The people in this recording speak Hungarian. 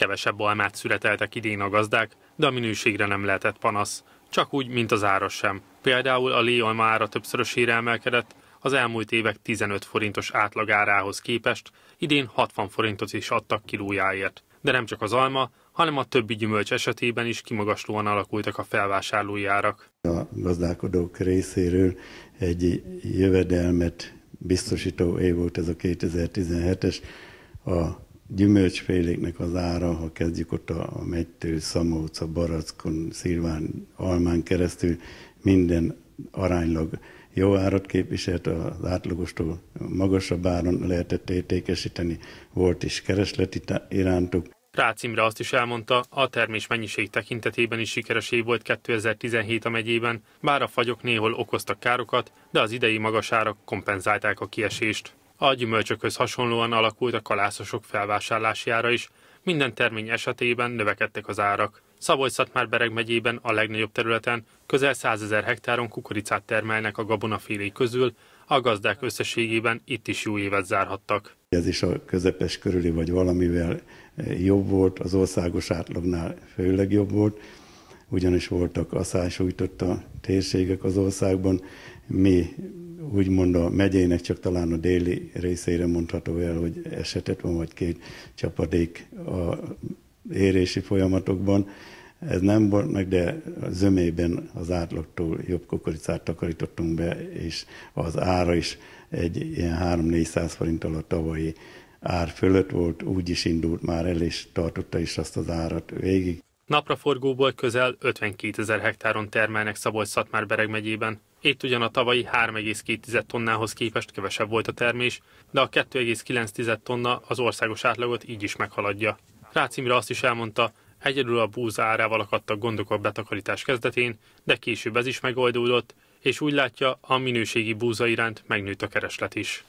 Kevesebb almát születeltek idén a gazdák, de a minőségre nem lehetett panasz. Csak úgy, mint az ára sem. Például a léalma ára többszörösére emelkedett, az elmúlt évek 15 forintos átlagárához képest idén 60 forintot is adtak kilójáért. De nem csak az alma, hanem a többi gyümölcs esetében is kimagaslóan alakultak a felvásárlói árak. A gazdálkodók részéről egy jövedelmet biztosító év volt ez a 2017-es. A gyümölcsféléknek az ára, ha kezdjük ott a, a megytő, szamóca, barackon, szilván, almán keresztül, minden aránylag jó árat képviselt, az átlagostól magasabb áron lehetett értékesíteni, volt is keresleti irántuk. Rácz Imre azt is elmondta, a termés mennyiség tekintetében is sikeres év volt 2017 a megyében, bár a fagyok néhol okoztak károkat, de az idei magas árak kompenzálták a kiesést. A gyümölcsökhöz hasonlóan alakult a kalászosok felvásárlására is, minden termény esetében növekedtek az árak. Szabolcs-Szatmár-Bereg megyében a legnagyobb területen közel 100 ezer hektáron kukoricát termelnek a gabonafélék közül, a gazdák összességében itt is jó évet zárhattak. Ez is a közepes körüli vagy valamivel jobb volt, az országos átlagnál főleg jobb volt, ugyanis voltak a térségek az országban. Mi úgymond a megyének csak talán a déli részére mondható el, hogy esetet van vagy két csapadék a érési folyamatokban. Ez nem volt meg, de a zömében az átlagtól jobb kukoricát takarítottunk be, és az ára is egy ilyen 3-400 forint a tavalyi ár fölött volt, úgy is indult már el, és tartotta is azt az árat végig. Napraforgóból közel 52 ezer hektáron termelnek Szabolcs-Szatmár-Bereg megyében. Itt ugyan a tavalyi 3,2 tonnához képest kevesebb volt a termés, de a 2,9 tonna az országos átlagot így is meghaladja. Rácz Imre azt is elmondta, egyedül a búza árával akadtak gondok a betakarítás kezdetén, de később ez is megoldódott, és úgy látja, a minőségi búza iránt megnőtt a kereslet is.